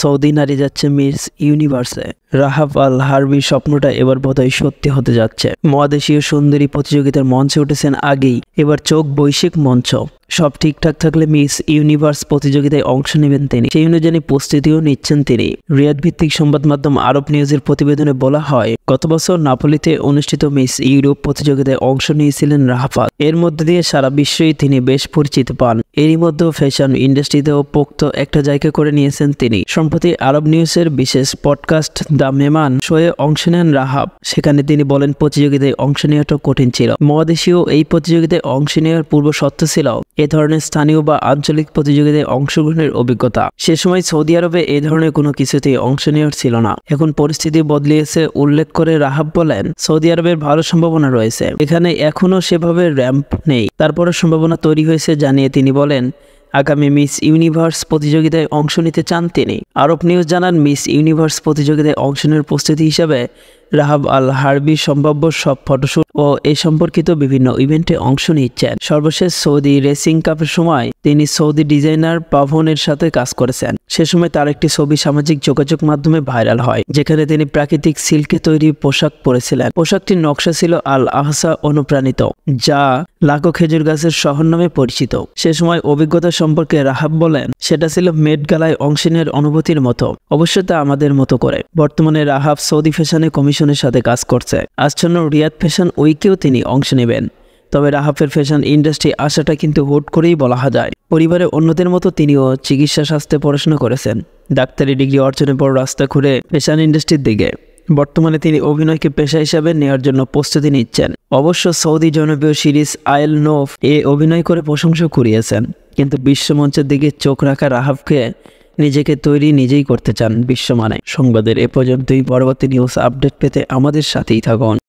Saudi নারী যাচ্ছে miss ইউনিভার্সে রাহাব আল হারবির স্বপ্নটা এবার বোধহয় সত্যি হতে যাচ্ছে মহাদেশীয় সুন্দরী প্রতিযোগিতার মঞ্চে উঠেছেন আগেই এবার চোখ বৈশ্বিক মঞ্চ সব ঠিকঠাক থাকলে মিস ইউনিভার্স প্রতিযোগিতায় অংশ নেবেন তিনি সেই অনুযায়ী প্রস্তুতিও নিচ্ছেন তিনি রিয়াদ ভিত্তিক সংবাদ মাধ্যম আরব নিউজের প্রতিবেদনে বলা হয় গত বছর নাপলিতে অনুষ্ঠিত মিস ইউরোপ প্রতিযোগিতায় অংশ নিয়েছিলেন রাহাফাত এর মধ্যে দিয়ে সারা বিশ্বই তিনি বেশ পরিচিত পান এরই মধ্যেও ফ্যাশন ইন্ডাস্ট্রিতেও পোক্ত একটা জায়গা করে নিয়েছেন তিনি সম্প্রতি আরব নিউজের বিশেষ পডকাস্ট দ্য মেমান শোয়ে অংশ নেন রাহাব সেখানে তিনি বলেন প্রতিযোগিতায় অংশ নেওয়াটা কঠিন ছিল মহাদেশীয় এই প্রতিযোগিতায় অংশ নেওয়ার পূর্ব সত্য ছিল এ ধরনের স্থানীয় বা আঞ্চলিক প্রতিযোগিতায় অংশগ্রহণের অভিজ্ঞতা সে সময় সৌদি আরবে এ ধরনের কোনো কিছুতেই অংশ নেওয়ার ছিল না এখন পরিস্থিতি বদলিয়েছে উল্লেখ করে রাহাব বলেন সৌদি আরবের ভালো সম্ভাবনা রয়েছে এখানে এখনও সেভাবে র্যাম্প নেই তারপরও সম্ভাবনা তৈরি হয়েছে জানিয়ে তিনি বলেন আগামী মিস ইউনিভার্স প্রতিযোগিতায় অংশ নিতে চান তিনি আরব নিউজ জানান মিস ইউনিভার্স প্রতিযোগিতায় অংশ নেওয়ার প্রস্তুতি হিসাবে রাহাব আল হারবি সম্ভাব্য সব ফটোশ্যুট ও এ সম্পর্কিত বিভিন্ন ইভেন্টে অংশ নিচ্ছেন সর্বশেষ সৌদি রেসিং কাপের সময় তিনি সৌদি ডিজাইনার পাভনের সাথে কাজ করেছেন সে সময় তার একটি ছবি সামাজিক যোগাযোগ মাধ্যমে ভাইরাল হয় যেখানে তিনি প্রাকৃতিক সিল্কে তৈরি পোশাক পরেছিলেন পোশাকটির নকশা ছিল আল আহসা অনুপ্রাণিত যা লাখো খেজুর গাছের শহর নামে পরিচিত সে সময় অভিজ্ঞতা সম্পর্কে রাহাব বলেন সেটা ছিল মেট গালায় অংশীনের অনুভূতির মতো অবশ্য তা আমাদের মতো করে বর্তমানে রাহাব সৌদি ফ্যাশনে কমিশনের সাথে কাজ করছে আচ্ছন্ন রিয়াদ ফ্যাশন উইকেও তিনি অংশ নেবেন তবে রাহাফের ফ্যাশন ইন্ডাস্ট্রি আসাটা কিন্তু হোট করেই বলা যায় পরিবারে অন্যদের মতো তিনিও চিকিৎসা স্বাস্থ্যে পড়াশোনা করেছেন ডাক্তারি ডিগ্রি অর্জনের পর রাস্তা খুঁড়ে ফ্যাশন ইন্ডাস্ট্রির দিকে বর্তমানে তিনি অভিনয়কে পেশা হিসাবে নেওয়ার জন্য প্রস্তুতি নিচ্ছেন অবশ্য সৌদি জনপ্রিয় সিরিজ আয়েল নোফ এ অভিনয় করে প্রশংসা কুড়িয়েছেন কিন্তু বিশ্বমঞ্চের দিকে চোখ রাখা রাহাবকে নিজেকে তৈরি নিজেই করতে চান বিশ্বমানে সংবাদের এ পর্যন্তই পরবর্তী নিউজ আপডেট পেতে আমাদের সাথেই থাকুন